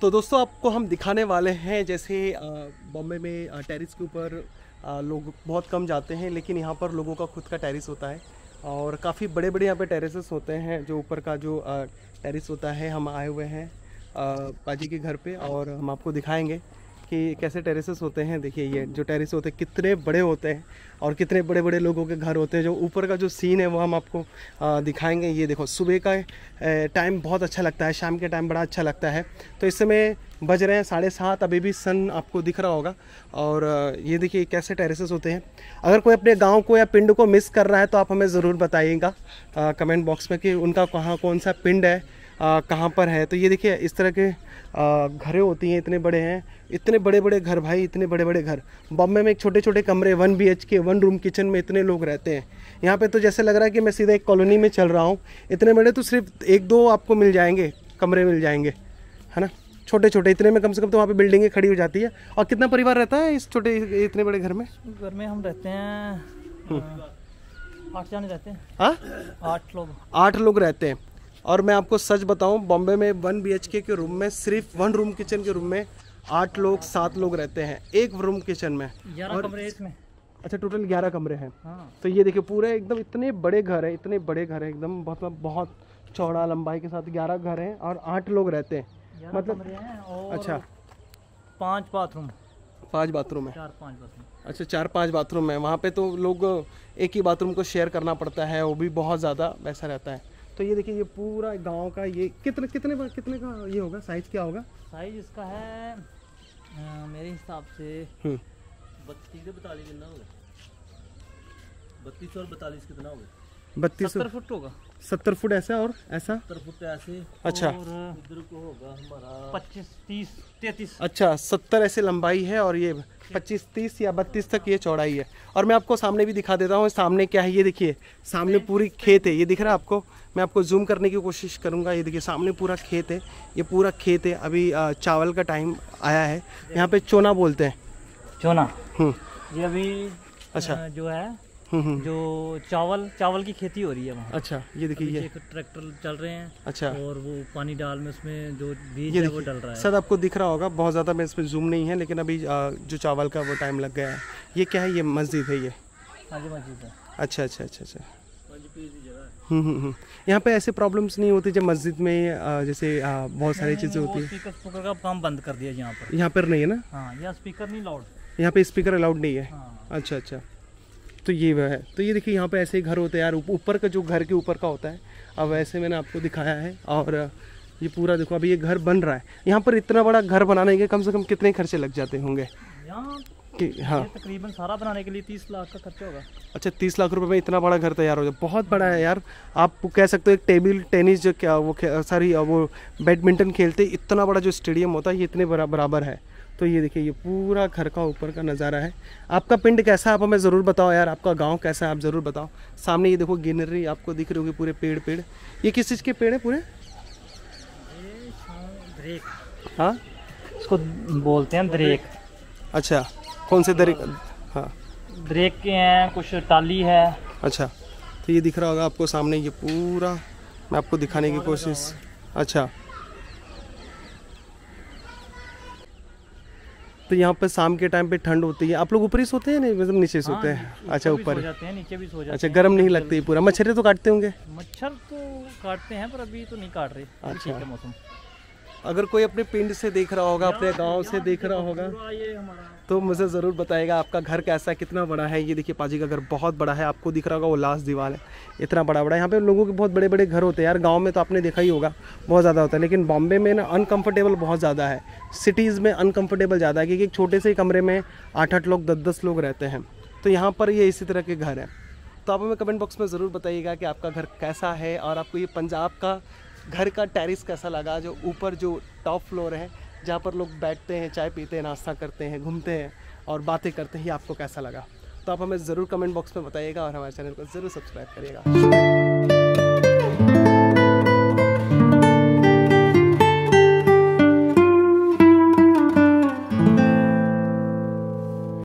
तो दोस्तों आपको हम दिखाने वाले हैं जैसे बॉम्बे में टेरिस के ऊपर लोग बहुत कम जाते हैं लेकिन यहाँ पर लोगों का खुद का टेरिस होता है और काफ़ी बड़े बड़े यहाँ पे टेरेसेस होते हैं जो ऊपर का जो टेरिस होता है हम आए हुए हैं पाजी के घर पे और हम आपको दिखाएंगे कि कैसे टेरेसेस होते हैं देखिए ये जो टेरेस होते हैं कितने बड़े होते हैं और कितने बड़े बड़े लोगों के घर होते हैं जो ऊपर का जो सीन है वो हम आपको दिखाएंगे ये देखो सुबह का टाइम बहुत अच्छा लगता है शाम के टाइम बड़ा अच्छा लगता है तो इस समय बज रहे हैं साढ़े सात अभी भी सन आपको दिख रहा होगा और ये देखिए कैसे टेरेसेस होते हैं अगर कोई अपने गांव को या पिंड को मिस कर रहा है तो आप हमें ज़रूर बताइएगा कमेंट बॉक्स में कि उनका कहाँ कौन सा पिंड है कहाँ पर है तो ये देखिए इस तरह के घरें होती हैं इतने बड़े हैं इतने बड़े बड़े घर भाई इतने बड़े बड़े घर बॉम्बे में एक छोटे छोटे कमरे one B K one room kitchen में इतने लोग रहते हैं यहाँ पे तो जैसे लग रहा है कि मैं सीधा एक कॉलोनी में चल रहा हूँ इतने बड़े तो सिर्फ एक दो आपको मिल जाएंगे कमरे मिल जाएंगे है ना छोटे छोटे इतने में कम से कम तो वहाँ पे बिल्डिंगें खड़ी हो जाती है और कितना परिवार रहता है इस छोटे इतने बड़े घर में घर में हम रहते हैं हम्म। आठ जाने रहते हैं हाँ? आठ लोग आठ लोग रहते हैं और मैं आपको सच बताऊं बॉम्बे में वन बी के रूम में सिर्फ वन रूम किचन के रूम में आठ लोग सात लोग रहते हैं एक रूम किचन में और कमरे इसमें अच्छा टोटल ग्यारह कमरे हैं हाँ। तो ये देखिए पूरे एकदम इतने बड़े घर है इतने बड़े घर है एकदम बहुत मतलब बहुत चौड़ा लंबाई के साथ ग्यारह घर हैं और आठ लोग रहते हैं मतलब अच्छा पाँच बाथरूम पाँच बाथरूम है अच्छा चार पांच बाथरूम है वहाँ पे तो लोग एक ही बाथरूम को शेयर करना पड़ता है वो भी बहुत ज़्यादा वैसा रहता है तो ये देखिए ये पूरा गांव का ये कितने कितने कितने का ये होगा साइज क्या होगा साइज इसका है आ, मेरे हिसाब से हम्म। बत्तीस बतालीस कितना होगा बत्तीस और बतालीस कितना होगा बत्तीस सत्तर फुट होगा सत्तर फुट ऐसा और ऐसा सत्तर फुट ऐसे अच्छा इधर को होगा हमारा पच्चीस तीस तैतीस अच्छा सत्तर ऐसे लंबाई है और ये पच्चीस तीस या बत्तीस तक ये चौड़ाई है और मैं आपको सामने भी दिखा देता हूँ सामने क्या है ये देखिए सामने पूरी खेत है ये दिख रहा है आपको मैं आपको जूम करने की कोशिश करूँगा ये देखिए सामने पूरा खेत है ये पूरा खेत है अभी चावल का टाइम आया है यहाँ पे चोना बोलते हैं चोना हम्म ये अभी अच्छा जो है जो चावल चावल की खेती हो रही है वहाँ अच्छा ये देखिए ये ट्रैक्टर चल रहे हैं अच्छा और वो पानी डाल में उसमें जो बीज है वो डल रहा है सर आपको दिख रहा होगा बहुत ज़्यादा मैं इसमें जूम नहीं है लेकिन अभी जो चावल का वो टाइम लग गया है ये क्या है ये मस्जिद है ये मस्जिद है अच्छा अच्छा अच्छा अच्छा हम्म, हम्म, हम्म। यहाँ पे ऐसे प्रॉब्लम्स नहीं होते जब मस्जिद में जैसे बहुत सारी चीज़ें होती है स्पीकर का काम बंद कर दिया यहाँ पर यहाँ पर नहीं है ना हाँ, यहाँ स्पीकर नहीं अलाउड यहाँ पे स्पीकर अलाउड नहीं है हाँ। अच्छा अच्छा तो ये वह है तो ये देखिए यहाँ पे ऐसे ही घर होते हैं यार ऊपर का जो घर के ऊपर का होता है अब ऐसे मैंने आपको दिखाया है और ये पूरा देखो अभी ये घर बन रहा है यहाँ पर इतना बड़ा घर बनाने के कम से कम कितने खर्चे लग जाते होंगे कि हाँ तकरीबन सारा बनाने के लिए तीस लाख का खर्चा होगा अच्छा तीस लाख रुपए में इतना बड़ा घर तैयार हो जाए बहुत बड़ा है यार आप कह सकते हो एक टेबल टेनिस जो क्या वो सॉरी वो बैडमिंटन खेलते इतना बड़ा जो स्टेडियम होता है ये इतने बराबर है तो ये देखिए ये पूरा घर का ऊपर का नज़ारा है आपका पिंड कैसा है आप हमें ज़रूर बताओ यार आपका गांव कैसा है आप ज़रूर बताओ सामने ये देखो ग्रीनरी आपको दिख रही होगी पूरे पेड़ पेड़ ये किस चीज़ के पेड़ है पूरे हाँ इसको बोलते हैं दरेक अच्छा कौन से दरे हाँ।, हाँ दरेक के हैं कुछ टाली है अच्छा तो ये दिख रहा होगा आपको सामने ये पूरा मैं आपको दिखाने की कोशिश अच्छा तो यहाँ पर शाम के टाइम पे ठंड होती है आप लोग ऊपर ही सोते हैं नहीं मतलब नीचे सोते हैं हाँ, अच्छा ऊपर भी अच्छा गर्म नहीं लगती पूरा मच्छर तो काटते होंगे मच्छर तो काटते हैं पर अभी तो नहीं काट रहे अच्छा मौसम अगर कोई अपने पिंड से देख रहा होगा अपने गांव से देख रहा होगा तो मुझे ज़रूर बताएगा आपका घर कैसा है कितना बड़ा है ये देखिए पाजी का घर बहुत बड़ा है आपको दिख रहा होगा वो लास्ट दीवार है इतना बड़ा बड़ा है यहाँ पे लोगों के बहुत बड़े बड़े घर होते हैं यार गाँव में तो आपने देखा ही होगा बहुत ज़्यादा होता है लेकिन बॉम्बे में ना अनकम्फर्टेबल बहुत ज़्यादा है सिटीज़ में अनकम्फर्टेबल ज़्यादा है क्योंकि एक छोटे से कमरे में आठ आठ लोग दस दस लोग रहते हैं तो यहाँ पर ये इसी तरह के घर हैं तो आप हमें कमेंट बॉक्स में ज़रूर बताइएगा कि आपका घर कैसा है और आपको ये पंजाब का घर का टेरिस कैसा लगा जो ऊपर जो टॉप फ्लोर है जहाँ पर लोग बैठते हैं चाय पीते हैं नाश्ता करते हैं घूमते हैं और बातें करते हैं आपको कैसा लगा तो आप हमें ज़रूर कमेंट बॉक्स में बताइएगा और हमारे चैनल को ज़रूर सब्सक्राइब करिएगा